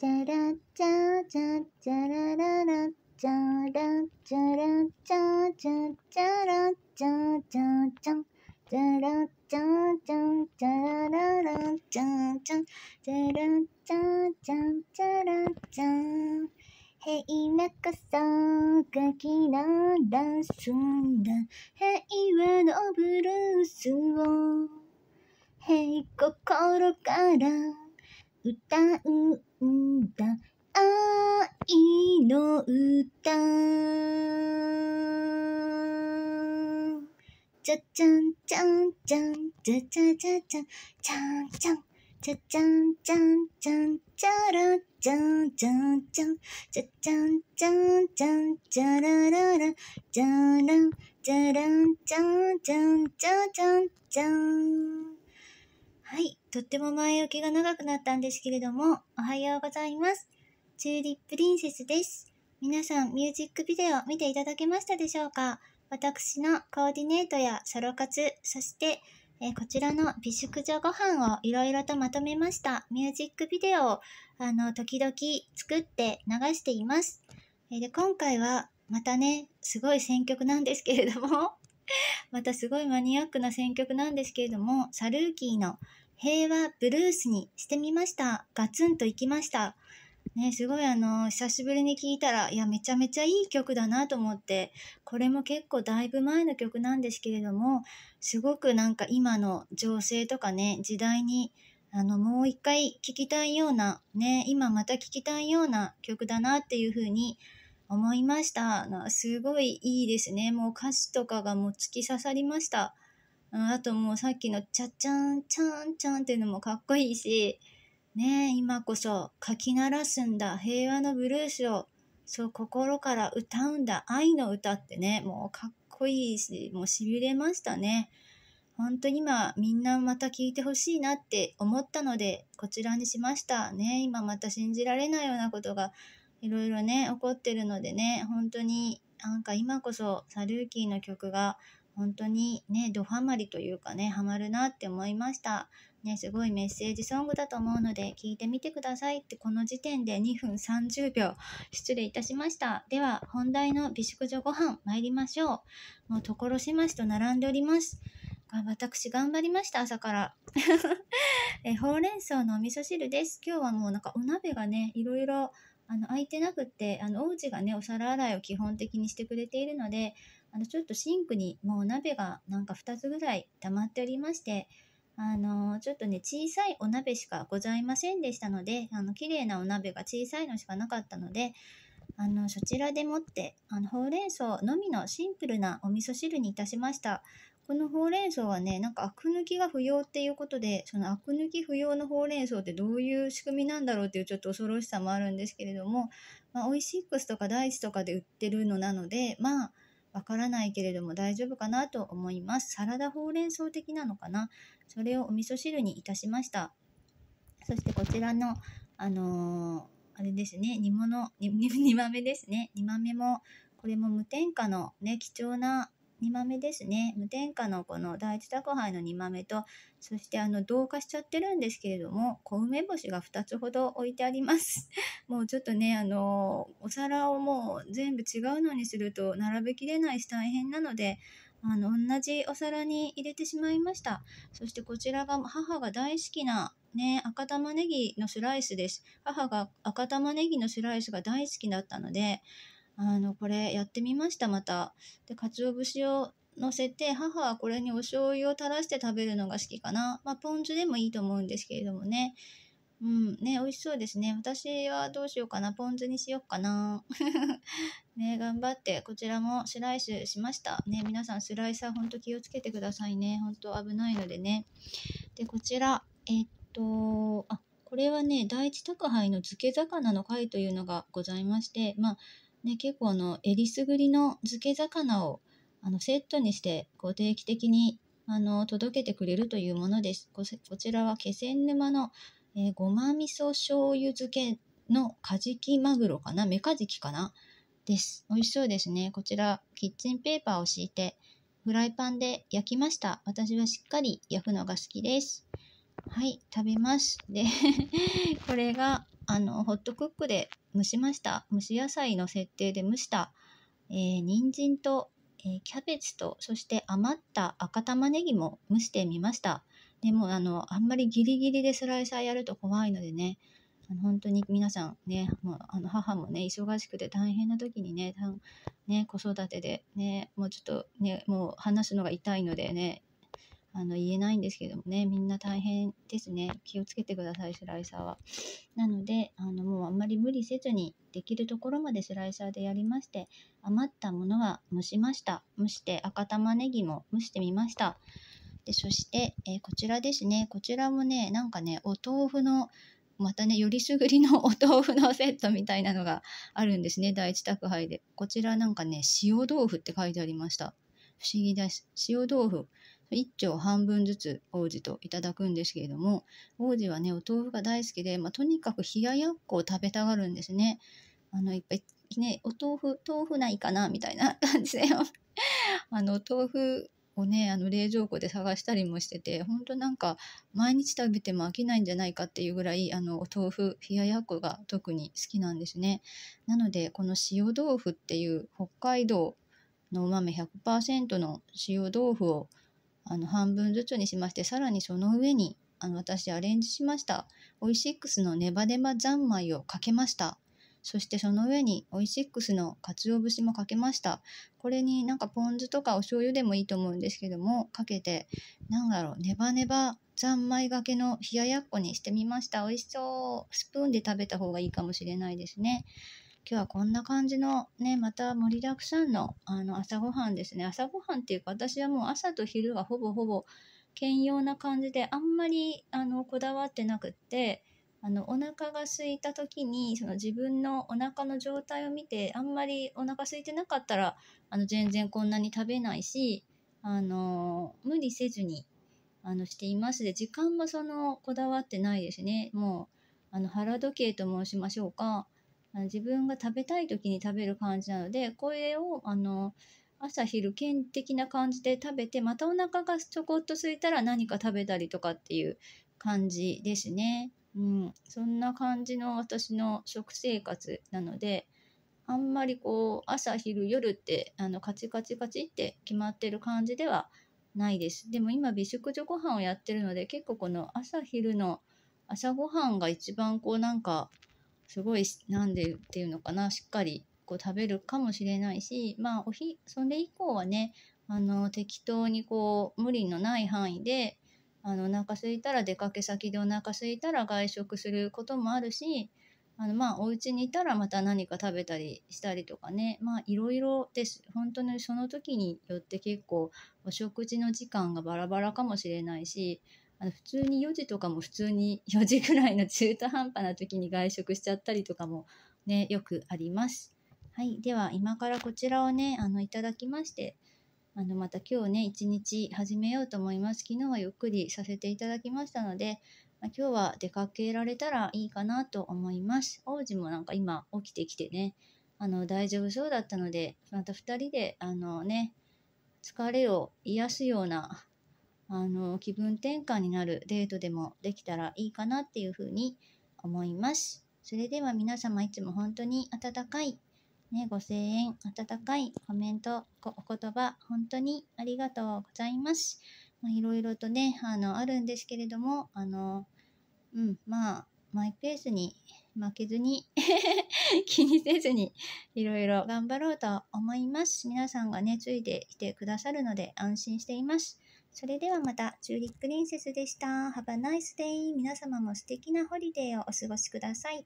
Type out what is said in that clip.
チャラチャチャチャラララチャラチャラチャチャチャラチャチャチャチャラチャチャチャラララチャチャチャラチャチャチャラチャへいなかさかきならすんだ平和のブルースをへい心から歌うんだ愛の歌ちゃちゃんちゃんちゃんちゃちゃちゃちゃちゃんちゃんちゃちゃんちゃんちゃんちゃらちゃんちゃんちゃんちゃちゃんちゃんちゃんちゃらららちゃらんちゃらんちゃんちゃんちゃちゃんちゃんはい、とっても前置きが長くなったんですけれども、おはようございます。チューリップリンセスです。皆さん、ミュージックビデオ見ていただけましたでしょうか私のコーディネートやソロ活、そして、えこちらの美食女ご飯をいろいろとまとめましたミュージックビデオをあの時々作って流しています。えで今回はまたね、すごい選曲なんですけれども またすごいマニアックな選曲なんですけれども、サルーキーの平和ブルースにしてみました。ガツンと行きました。ね、すごいあの、久しぶりに聴いたら、いや、めちゃめちゃいい曲だなと思って、これも結構だいぶ前の曲なんですけれども、すごくなんか今の情勢とかね、時代に、あの、もう一回聴きたいような、ね、今また聴きたいような曲だなっていうふうに思いました。すごいいいですね。もう歌詞とかがもう突き刺さりました。あともうさっきの「ちゃちゃんちゃんちゃん」っていうのもかっこいいし、ねえ、今こそ書き鳴らすんだ平和のブルースをそう心から歌うんだ愛の歌ってね、もうかっこいいし、もうしびれましたね。本当に今みんなまた聞いてほしいなって思ったのでこちらにしましたね。今また信じられないようなことがいろいろね、起こってるのでね、本当になんか今こそサルーキーの曲が本当にね、ドハマりというかね、ハマるなって思いました。ね、すごいメッセージソングだと思うので、聞いてみてくださいって、この時点で2分30秒、失礼いたしました。では、本題の美食女ご飯参りましょう。もう所島しと並んでおります。私頑張りました、朝から。えほうれん草のお味噌汁です。今日はもうなんかお鍋がね、いろいろあの空いてなくってあのお家がねお皿洗いを基本的にしてくれているのであのちょっとシンクにもう鍋がなんか2つぐらい溜まっておりましてあのちょっとね小さいお鍋しかございませんでしたのであの綺麗なお鍋が小さいのしかなかったのであのそちらでもってあのほうれん草のみのシンプルなお味噌汁にいたしましたこのほうれん草はね、なんかアク抜きが不要っていうことで、そのアク抜き不要のほうれん草ってどういう仕組みなんだろうっていうちょっと恐ろしさもあるんですけれども、まあ、オイシックスとかダイとかで売ってるのなので、まあ、わからないけれども大丈夫かなと思います。サラダほうれん草的なのかな。それをお味噌汁にいたしました。そしてこちらの、あのー、あれですね、煮物、煮豆ですね。煮豆も、これも無添加のね、貴重な煮豆ですね無添加のこの第一宅配の煮豆とそしてあの同化しちゃってるんですけれども小梅干しが2つほど置いてあります もうちょっとねあのお皿をもう全部違うのにすると並べきれないし大変なのであの同じお皿に入れてしまいましたそしてこちらが母が大好きなね赤玉ねぎのスライスです母が赤玉ねぎのスライスが大好きだったのであの、これやってみました、また。で、鰹節を乗せて、母はこれにお醤油を垂らして食べるのが好きかな。まあ、ポン酢でもいいと思うんですけれどもね。うん、ね、美味しそうですね。私はどうしようかな。ポン酢にしようかな。ね、頑張って、こちらもスライスしました。ね、皆さんスライサーほんと気をつけてくださいね。ほんと危ないのでね。で、こちら、えっと、あ、これはね、第一宅配の漬け魚の貝というのがございまして、まあ、ね、結構あのえりすぐりの漬け魚をあのセットにしてこう定期的にあの届けてくれるというものですこちらは気仙沼の、えー、ごま味噌醤油漬けのカジキマグロかなメカジキかなです美味しそうですねこちらキッチンペーパーを敷いてフライパンで焼きました私はしっかり焼くのが好きですはい食べますで これがあのホットクックで蒸しました蒸し野菜の設定で蒸したえー、人参と、えー、キャベツとそして余った赤玉ねぎも蒸してみましたでもあのあんまりギリギリでスライサーやると怖いのでね本当に皆さんねもうあの母もね忙しくて大変な時にねね子育てでねもうちょっとねもう話すのが痛いのでねあの言えないんですけどもねみんな大変ですね気をつけてくださいスライサーはなのであのもうあんまり無理せずにできるところまでスライサーでやりまして余ったものは蒸しました蒸して赤玉ねぎも蒸してみましたでそして、えー、こちらですねこちらもねなんかねお豆腐のまたねよりすぐりの お豆腐のセットみたいなのがあるんですね第一宅配でこちらなんかね塩豆腐って書いてありました不思議です塩豆腐一丁半分ずつ王子といただくんですけれども王子はねお豆腐が大好きで、まあ、とにかく冷ややっこを食べたがるんですね。あのいっぱいねお豆腐豆腐ないかなみたいな 感じであのお豆腐をねあの冷蔵庫で探したりもしてて本当なんか毎日食べても飽きないんじゃないかっていうぐらいあのお豆腐冷ややっこが特に好きなんですね。なのでこの塩豆腐っていう北海道のお豆100%の塩豆腐をあの半分ずつにしましてさらにその上にあの私アレンジしましたオイシックスのネバネバ三昧をかけましたそしてその上にオイシックスの鰹節もかけましたこれになんかポン酢とかお醤油でもいいと思うんですけどもかけてなんだろうネバネバ三昧がけの冷ややっこにしてみました美味しそうスプーンで食べた方がいいかもしれないですね今日はこんな感じのね、また盛りだくさんのあの朝ごはんですね。朝ごはんっていうか、私はもう朝と昼はほぼほぼ兼用な感じで、あんまりあのこだわってなくって、あのお腹が空いた時にその自分のお腹の状態を見てあんまりお腹空いてなかったらあの全然こんなに食べないしあの無理せずにあのしていますで時間もそのこだわってないですねもうあの腹時計と申しましょうかあの自分が食べたい時に食べる感じなのでこれをあの朝昼兼的な感じで食べてまたお腹がちょこっと空いたら何か食べたりとかっていう感じですね。うん、そんな感じの私の食生活なのであんまりこう朝昼夜ってあのカチカチカチって決まってる感じではないですでも今美食女ご飯をやってるので結構この朝昼の朝ごはんが一番こうなんかすごいなんでっていうのかなしっかりこう食べるかもしれないしまあおひそれ以降はねあの適当にこう無理のない範囲であのお腹空いたら出かけ先でお腹空いたら外食することもあるしあのまあお家にいたらまた何か食べたりしたりとかねまあいろいろです本当にその時によって結構お食事の時間がバラバラかもしれないしあの普通に4時とかも普通に4 時ぐらいの中途半端な時に外食しちゃったりとかもねよくあります。はい、では今からこちらをねあのいただきましてあのまた今日ね一日始めようと思います昨日はゆっくりさせていただきましたので、まあ、今日は出かけられたらいいかなと思います王子もなんか今起きてきてねあの大丈夫そうだったのでまた2人であのね疲れを癒すようなあの気分転換になるデートでもできたらいいかなっていうふうに思います。それでは皆様いつも本当に温かい、ね、ご声援、温かいコメント、お言葉、本当にありがとうございます。まいろいろとね、あの、あるんですけれども、あの、うん、まあ、マイペースに負けずに 気にせずにいろいろ頑張ろうと思います。皆さんがね、ついていてくださるので安心しています。それではまた、チューリック・リンセスでした。Have a nice day! 皆様も素敵なホリデーをお過ごしください。